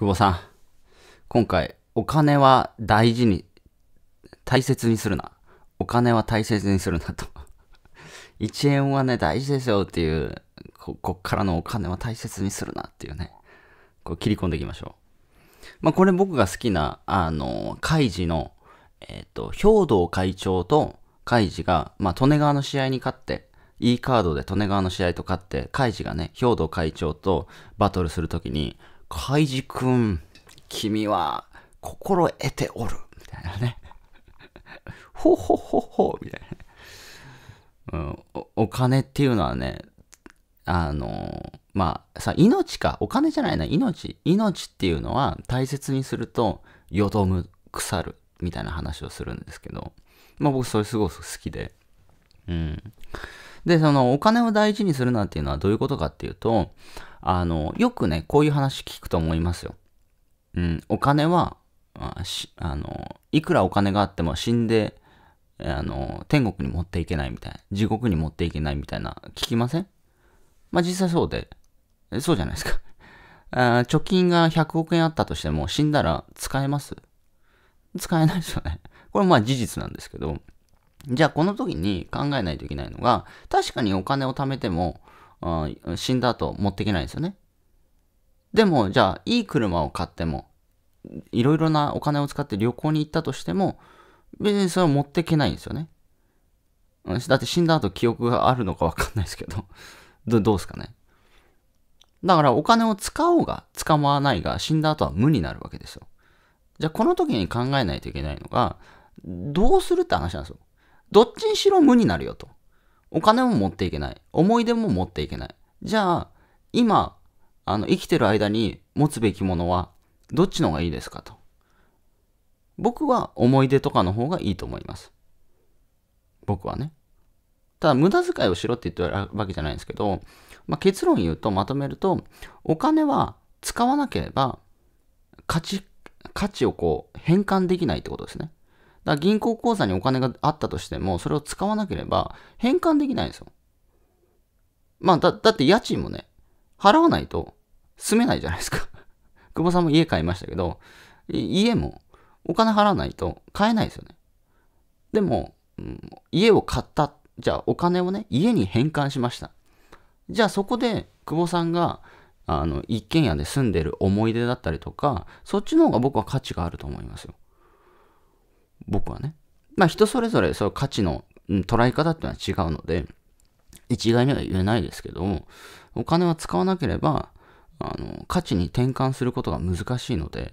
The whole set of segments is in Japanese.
久保さん、今回、お金は大事に、大切にするな。お金は大切にするなと。1 円はね、大事ですよっていう、ここっからのお金は大切にするなっていうね、こう切り込んでいきましょう。まあ、これ僕が好きな、あの、カイジの、えっ、ー、と、兵道会長とカイジが、まあ、利根川の試合に勝って、E カードで利根川の試合と勝って、カイジがね、兵道会長とバトルするときに、カイジ君、君は心得ておる。みたいなね。ほほほほ、みたいな、うんお。お金っていうのはね、あの、まあ、さ、命か。お金じゃないな、命。命っていうのは大切にすると、よどむ、腐る、みたいな話をするんですけど、まあ僕それすごく好きで。うん。で、そのお金を大事にするなんていうのはどういうことかっていうと、あの、よくね、こういう話聞くと思いますよ。うん、お金は、あの、いくらお金があっても死んで、あの、天国に持っていけないみたいな、地獄に持っていけないみたいな、聞きませんまあ、実際そうで、そうじゃないですかあ。貯金が100億円あったとしても、死んだら使えます使えないですよね。これまあ事実なんですけど、じゃあこの時に考えないといけないのが、確かにお金を貯めても、死んだ後持っていけないんですよね。でも、じゃあ、いい車を買っても、いろいろなお金を使って旅行に行ったとしても、別にそれを持っていけないんですよね。だって死んだ後記憶があるのかわかんないですけど、ど、どうすかね。だからお金を使おうが使わないが死んだ後は無になるわけですよ。じゃあこの時に考えないといけないのが、どうするって話なんですよ。どっちにしろ無になるよと。お金も持っていけない。思い出も持っていけない。じゃあ、今、あの、生きてる間に持つべきものは、どっちの方がいいですかと。僕は思い出とかの方がいいと思います。僕はね。ただ、無駄遣いをしろって言ってるわけじゃないんですけど、まあ、結論言うと、まとめると、お金は使わなければ、価値、価値をこう、変換できないってことですね。だから銀行口座にお金があったとしても、それを使わなければ返還できないんですよ。まあ、だ、だって家賃もね、払わないと住めないじゃないですか 久保さんも家買いましたけど、家もお金払わないと買えないですよね。でも、うん、家を買った。じゃあお金をね、家に返還しました。じゃあそこで久保さんが、あの、一軒家で住んでる思い出だったりとか、そっちの方が僕は価値があると思いますよ。僕はね。まあ人それぞれその価値の捉え方っていうのは違うので、一概には言えないですけども、お金は使わなければ、あの、価値に転換することが難しいので、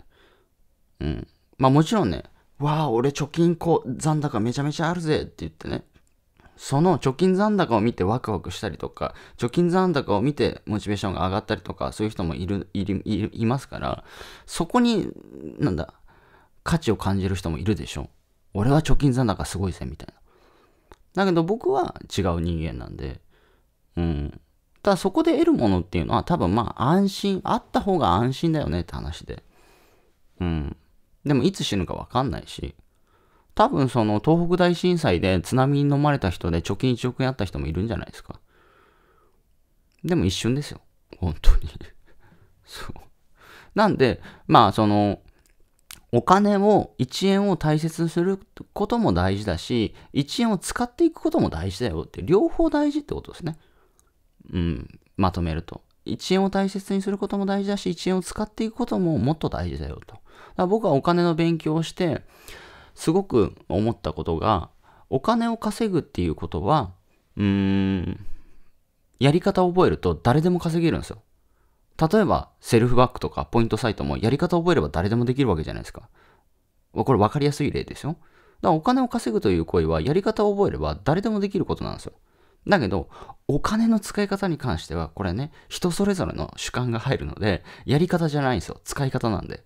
うん。まあもちろんね、わあ、俺貯金こ残高めちゃめちゃあるぜって言ってね、その貯金残高を見てワクワクしたりとか、貯金残高を見てモチベーションが上がったりとか、そういう人もいる、いる、いますから、そこに、なんだ、価値を感じる人もいるでしょ俺は貯金残高すごいぜ、みたいな。だけど僕は違う人間なんで、うん。ただそこで得るものっていうのは多分まあ安心、あった方が安心だよねって話で。うん。でもいつ死ぬかわかんないし、多分その東北大震災で津波に飲まれた人で貯金1億円あった人もいるんじゃないですか。でも一瞬ですよ。本当に そう。なんで、まあその、お金を、1円を大切にすることも大事だし、1円を使っていくことも大事だよって、両方大事ってことですね。うん、まとめると。1円を大切にすることも大事だし、1円を使っていくことももっと大事だよと。だから僕はお金の勉強をして、すごく思ったことが、お金を稼ぐっていうことは、うーん、やり方を覚えると誰でも稼げるんですよ。例えば、セルフバックとかポイントサイトもやり方を覚えれば誰でもできるわけじゃないですか。これ分かりやすい例ですよ。だからお金を稼ぐという行為はやり方を覚えれば誰でもできることなんですよ。だけど、お金の使い方に関しては、これね、人それぞれの主観が入るので、やり方じゃないんですよ。使い方なんで。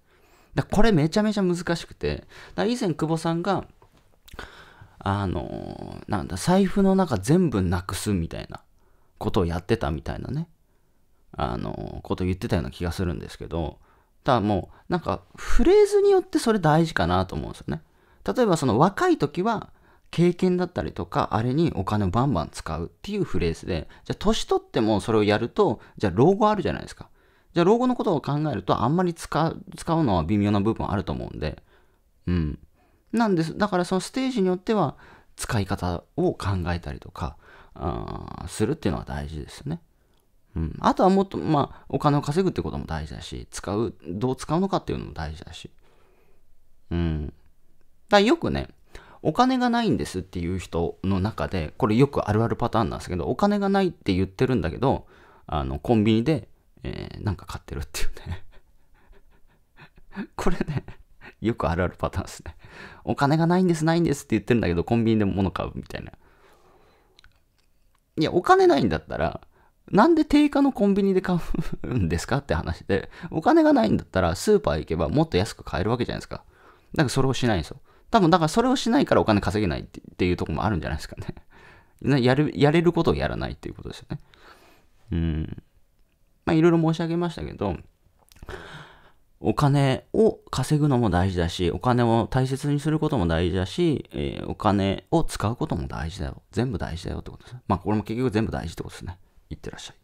だこれめちゃめちゃ難しくて、だ以前久保さんが、あのなんだ、財布の中全部なくすみたいなことをやってたみたいなね。あのこと言ってたような気がするんですけどただもうなんかフレーズによってそれ大事かなと思うんですよね例えばその若い時は経験だったりとかあれにお金をバンバン使うっていうフレーズでじゃあ年取ってもそれをやるとじゃあ老後あるじゃないですかじゃあ老後のことを考えるとあんまり使う使うのは微妙な部分あると思うんでうんなんですだからそのステージによっては使い方を考えたりとかあするっていうのは大事ですよねうん、あとはもっと、まあ、お金を稼ぐってことも大事だし、使う、どう使うのかっていうのも大事だし。うん。だよくね、お金がないんですっていう人の中で、これよくあるあるパターンなんですけど、お金がないって言ってるんだけど、あの、コンビニで、えー、なんか買ってるっていうね。これね、よくあるあるパターンですね。お金がないんです、ないんですって言ってるんだけど、コンビニでも物買うみたいな。いや、お金ないんだったら、なんで定価のコンビニで買うんですかって話で、お金がないんだったらスーパー行けばもっと安く買えるわけじゃないですか。だからそれをしないんですよ。多分だからそれをしないからお金稼げないっていうとこもあるんじゃないですかね。やる、やれることをやらないっていうことですよね。うん。まあいろいろ申し上げましたけど、お金を稼ぐのも大事だし、お金を大切にすることも大事だし、えー、お金を使うことも大事だよ。全部大事だよってことです。まあこれも結局全部大事ってことですね。いってらっしゃい。